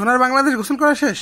সোনার বাংলাদেশ গোসল করা শেষ